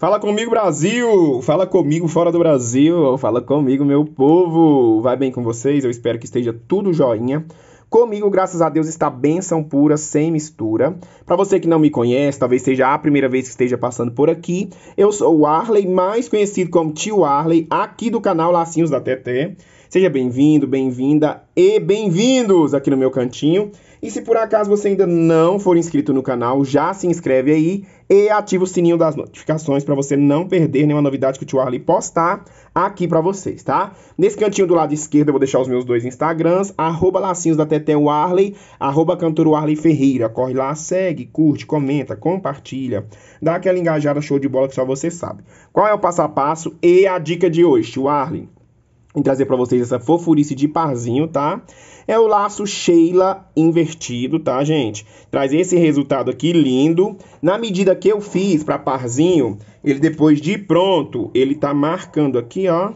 Fala comigo, Brasil! Fala comigo, fora do Brasil! Fala comigo, meu povo! Vai bem com vocês? Eu espero que esteja tudo joinha. Comigo, graças a Deus, está benção pura, sem mistura. Para você que não me conhece, talvez seja a primeira vez que esteja passando por aqui, eu sou o Arley, mais conhecido como Tio Arley, aqui do canal Lacinhos da TT. Seja bem-vindo, bem-vinda e bem-vindos aqui no meu cantinho. E se por acaso você ainda não for inscrito no canal, já se inscreve aí e ativa o sininho das notificações para você não perder nenhuma novidade que o tio Arley postar aqui para vocês, tá? Nesse cantinho do lado esquerdo eu vou deixar os meus dois Instagrams, arroba lacinhos da Tete Warley, arroba cantor Warley Ferreira. Corre lá, segue, curte, comenta, compartilha, dá aquela engajada show de bola que só você sabe. Qual é o passo a passo e a dica de hoje, tio Arley? e trazer para vocês essa fofurice de parzinho, tá? É o laço Sheila invertido, tá, gente? Traz esse resultado aqui lindo. Na medida que eu fiz para parzinho, ele depois de pronto, ele tá marcando aqui, ó,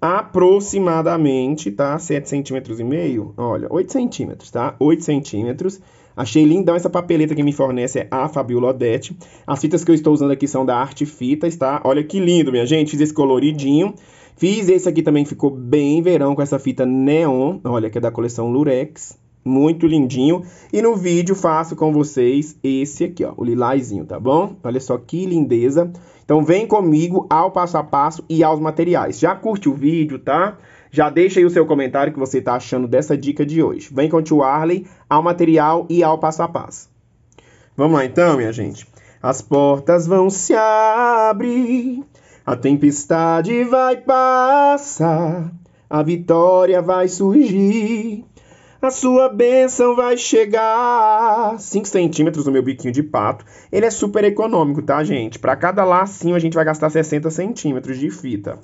aproximadamente, tá? 7 centímetros e meio, olha, 8 centímetros, tá? 8 centímetros. Achei lindão essa papeleta que me fornece, é a Fabio Lodete. As fitas que eu estou usando aqui são da Arte Fitas, tá? Olha que lindo, minha gente, fiz esse coloridinho. Fiz esse aqui também, ficou bem verão com essa fita neon, olha, que é da coleção Lurex. Muito lindinho. E no vídeo faço com vocês esse aqui, ó, o lilazinho, tá bom? Olha só que lindeza. Então vem comigo ao passo a passo e aos materiais. Já curte o vídeo, tá? Já deixa aí o seu comentário que você tá achando dessa dica de hoje. Vem com o tio Arley ao material e ao passo a passo. Vamos lá então, minha gente. As portas vão se abrir a tempestade vai passar, a vitória vai surgir, a sua bênção vai chegar. 5 centímetros no meu biquinho de pato. Ele é super econômico, tá, gente? Para cada lacinho a gente vai gastar 60 centímetros de fita.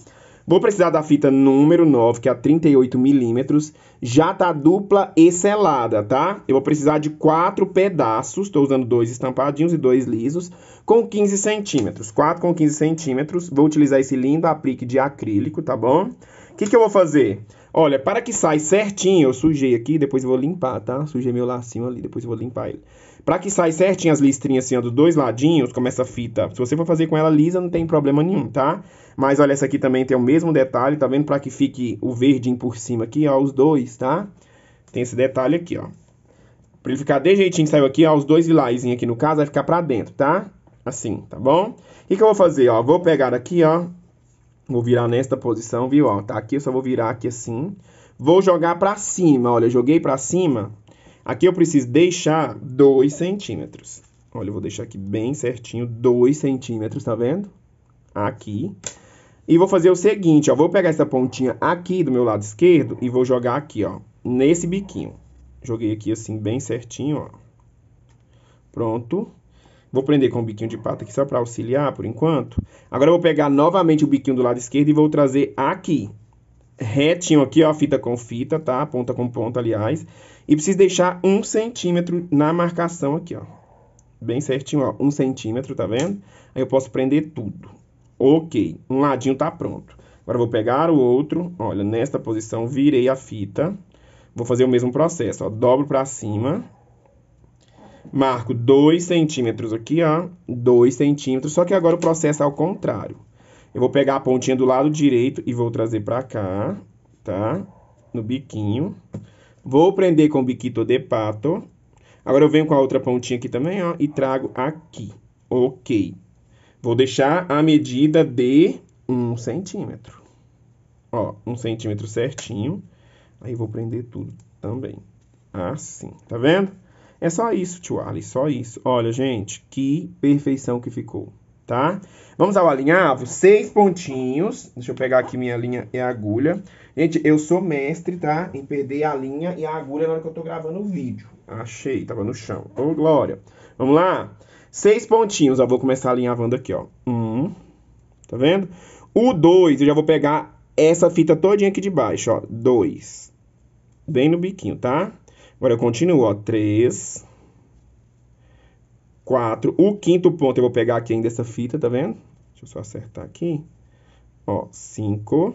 Vou precisar da fita número 9, que é a 38mm, já tá dupla e selada, tá? Eu vou precisar de quatro pedaços, estou usando dois estampadinhos e dois lisos, com 15 centímetros. 4 com 15 centímetros, vou utilizar esse lindo aplique de acrílico, tá bom? O que, que eu vou fazer? Olha, para que saia certinho, eu sujei aqui, depois eu vou limpar, tá? Sujei meu lacinho ali, depois eu vou limpar ele. Para que saia certinho as listrinhas assim, ó, dos dois ladinhos, como essa fita. Se você for fazer com ela lisa, não tem problema nenhum, tá? Mas olha, essa aqui também tem o mesmo detalhe, tá vendo? Para que fique o verdinho por cima aqui, ó, os dois, tá? Tem esse detalhe aqui, ó. Pra ele ficar de jeitinho saiu aqui, ó, os dois lilazinhos aqui no caso, vai ficar pra dentro, tá? Assim, tá bom? O que, que eu vou fazer, ó? Vou pegar aqui, ó. Vou virar nesta posição, viu? Ó, tá aqui, eu só vou virar aqui assim. Vou jogar pra cima, olha, joguei pra cima Aqui eu preciso deixar 2 centímetros. Olha, eu vou deixar aqui bem certinho, 2 centímetros, tá vendo? Aqui. E vou fazer o seguinte, ó, vou pegar essa pontinha aqui do meu lado esquerdo e vou jogar aqui, ó, nesse biquinho. Joguei aqui assim, bem certinho, ó. Pronto. Vou prender com o biquinho de pata aqui só para auxiliar por enquanto. Agora eu vou pegar novamente o biquinho do lado esquerdo e vou trazer aqui. Retinho aqui, ó, fita com fita, tá? Ponta com ponta, aliás. E preciso deixar um centímetro na marcação aqui, ó. Bem certinho, ó. Um centímetro, tá vendo? Aí eu posso prender tudo. Ok, um ladinho tá pronto. Agora vou pegar o outro, olha, nesta posição virei a fita. Vou fazer o mesmo processo, ó. Dobro pra cima. Marco dois centímetros aqui, ó. dois centímetros, só que agora o processo é ao contrário. Eu vou pegar a pontinha do lado direito e vou trazer pra cá, tá? No biquinho. Tá? Vou prender com o biquito de pato. Agora eu venho com a outra pontinha aqui também, ó, e trago aqui. Ok. Vou deixar a medida de um centímetro. Ó, um centímetro certinho. Aí vou prender tudo também. Assim, tá vendo? É só isso, tio Ali, só isso. Olha, gente, que perfeição que ficou tá? Vamos ao alinhavo, seis pontinhos. Deixa eu pegar aqui minha linha e agulha. Gente, eu sou mestre, tá? Em perder a linha e a agulha na hora que eu tô gravando o vídeo. Achei, tava no chão. Ô, oh, glória. Vamos lá? Seis pontinhos, eu Vou começar alinhavando aqui, ó. Um, tá vendo? O dois, eu já vou pegar essa fita todinha aqui de baixo, ó. Dois. Bem no biquinho, tá? Agora eu continuo, ó. Três. 4. O quinto ponto, eu vou pegar aqui ainda essa fita, tá vendo? Deixa eu só acertar aqui. Ó, 5.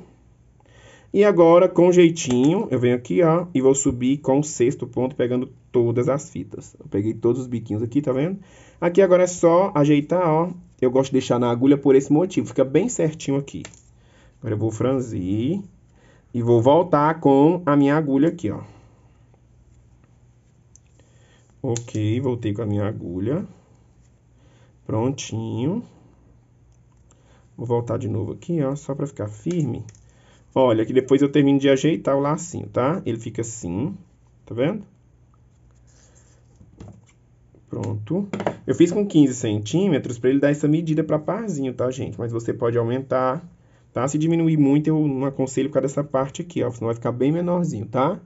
E agora, com jeitinho, eu venho aqui, ó, e vou subir com o sexto ponto, pegando todas as fitas. Eu peguei todos os biquinhos aqui, tá vendo? Aqui agora é só ajeitar, ó. Eu gosto de deixar na agulha por esse motivo, fica bem certinho aqui. Agora eu vou franzir e vou voltar com a minha agulha aqui, ó. Ok, voltei com a minha agulha. Prontinho. Vou voltar de novo aqui, ó, só para ficar firme. Olha, que depois eu termino de ajeitar o lacinho, tá? Ele fica assim, tá vendo? Pronto. Eu fiz com 15 centímetros para ele dar essa medida para parzinho, tá, gente? Mas você pode aumentar, tá? Se diminuir muito, eu não aconselho por causa dessa parte aqui, ó. Senão vai ficar bem menorzinho, tá?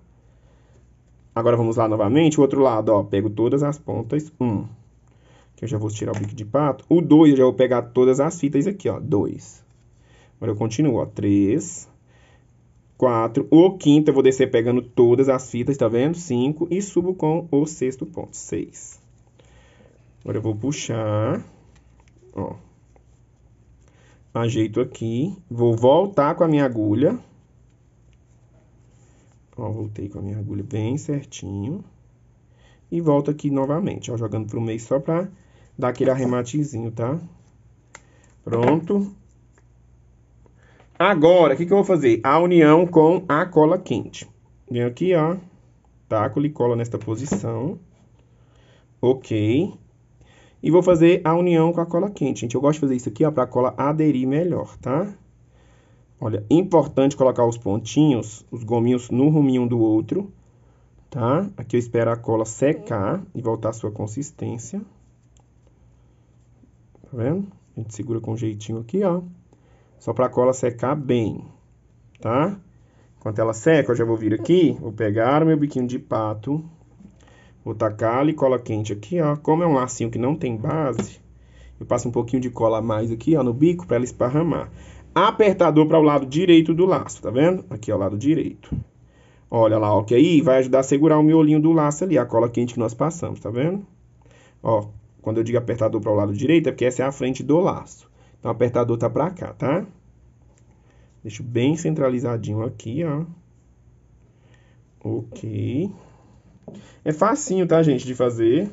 Agora vamos lá novamente. O outro lado, ó. Pego todas as pontas. Um eu já vou tirar o bico de pato. O 2, eu já vou pegar todas as fitas aqui, ó. 2. Agora eu continuo, ó. 3, 4. O quinto, eu vou descer pegando todas as fitas, tá vendo? 5. E subo com o sexto ponto. 6. Agora eu vou puxar, ó. Ajeito aqui. Vou voltar com a minha agulha. Ó, voltei com a minha agulha bem certinho. E volto aqui novamente, ó, jogando pro meio só pra dar aquele arrematezinho, tá? Pronto. Agora, o que, que eu vou fazer? A união com a cola quente. Venho aqui, ó. Taco e cola nesta posição. Ok. E vou fazer a união com a cola quente, gente. Eu gosto de fazer isso aqui, ó, pra cola aderir melhor, tá? Olha, importante colocar os pontinhos, os gominhos no ruminho um do outro, tá? Aqui eu espero a cola secar e voltar à sua consistência. Tá vendo? A gente segura com um jeitinho aqui, ó. Só pra cola secar bem, tá? Enquanto ela seca, eu já vou vir aqui, vou pegar o meu biquinho de pato, vou tacar e cola quente aqui, ó. Como é um lacinho que não tem base, eu passo um pouquinho de cola a mais aqui, ó, no bico para ela esparramar. Apertador para o lado direito do laço, tá vendo? Aqui, ó, lado direito. Olha lá, ó, que aí vai ajudar a segurar o miolinho do laço ali, a cola quente que nós passamos, tá vendo? Ó, quando eu digo apertador para o lado direito, é porque essa é a frente do laço. Então, o apertador está para cá, tá? Deixo bem centralizadinho aqui, ó. Ok. É facinho, tá, gente, de fazer.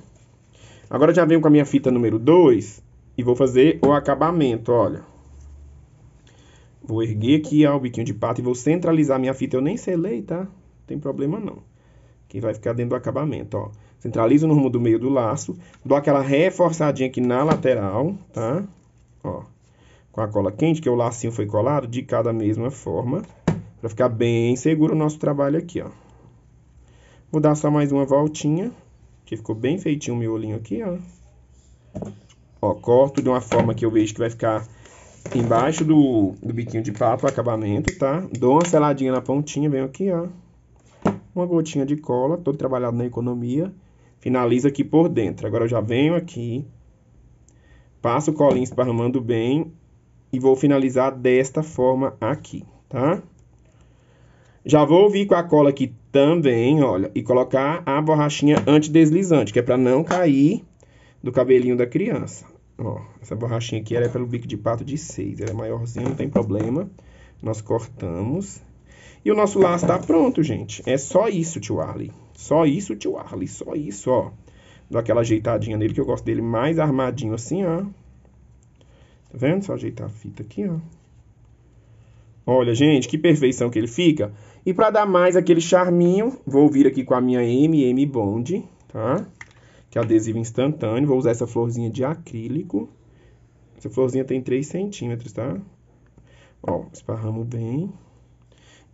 Agora já venho com a minha fita número 2 e vou fazer o acabamento, olha. Vou erguer aqui ó, o biquinho de pato e vou centralizar minha fita. Eu nem selei, tá? Não tem problema não. Que vai ficar dentro do acabamento, ó. Centralizo no rumo do meio do laço. Dou aquela reforçadinha aqui na lateral, tá? Ó, com a cola quente, que o lacinho foi colado, de cada mesma forma. Pra ficar bem seguro o nosso trabalho aqui, ó. Vou dar só mais uma voltinha. Que ficou bem feitinho o miolinho aqui, ó. Ó, corto de uma forma que eu vejo que vai ficar embaixo do, do biquinho de pato, o acabamento, tá? Dou uma seladinha na pontinha, venho aqui, ó. Uma gotinha de cola, todo trabalhado na economia finaliza aqui por dentro. Agora eu já venho aqui, passo o colinho esparramando bem e vou finalizar desta forma aqui, tá? Já vou vir com a cola aqui também, olha, e colocar a borrachinha antideslizante, que é para não cair do cabelinho da criança. Ó, essa borrachinha aqui ela é pelo bico de pato de 6, ela é maiorzinha, não tem problema. Nós cortamos. E o nosso laço tá pronto, gente. É só isso, tio Arley. Só isso, tio Arley, só isso, ó. Dou aquela ajeitadinha nele, que eu gosto dele mais armadinho assim, ó. Tá vendo? Só ajeitar a fita aqui, ó. Olha, gente, que perfeição que ele fica. E para dar mais aquele charminho, vou vir aqui com a minha MM Bond, tá? Que é adesivo instantâneo. Vou usar essa florzinha de acrílico. Essa florzinha tem 3 centímetros, tá? Ó, esparramos bem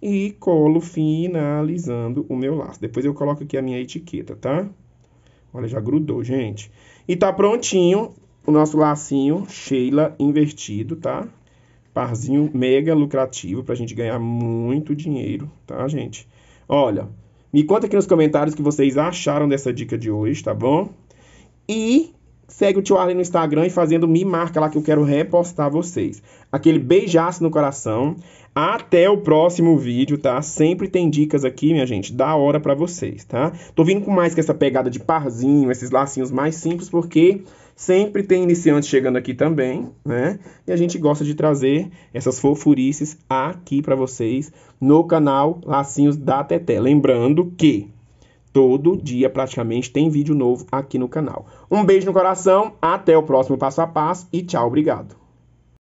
e colo finalizando o meu laço. Depois eu coloco aqui a minha etiqueta, tá? Olha, já grudou, gente. E tá prontinho o nosso lacinho Sheila invertido, tá? Parzinho mega lucrativo pra gente ganhar muito dinheiro, tá, gente? Olha, me conta aqui nos comentários o que vocês acharam dessa dica de hoje, tá bom? E Segue o tio Arley no Instagram e fazendo me marca lá que eu quero repostar vocês. Aquele beijaço no coração. Até o próximo vídeo, tá? Sempre tem dicas aqui, minha gente, da hora para vocês, tá? Tô vindo com mais que essa pegada de parzinho, esses lacinhos mais simples, porque sempre tem iniciante chegando aqui também, né? E a gente gosta de trazer essas fofurices aqui para vocês no canal Lacinhos da Teté. Lembrando que Todo dia praticamente tem vídeo novo aqui no canal. Um beijo no coração, até o próximo passo a passo e tchau, obrigado.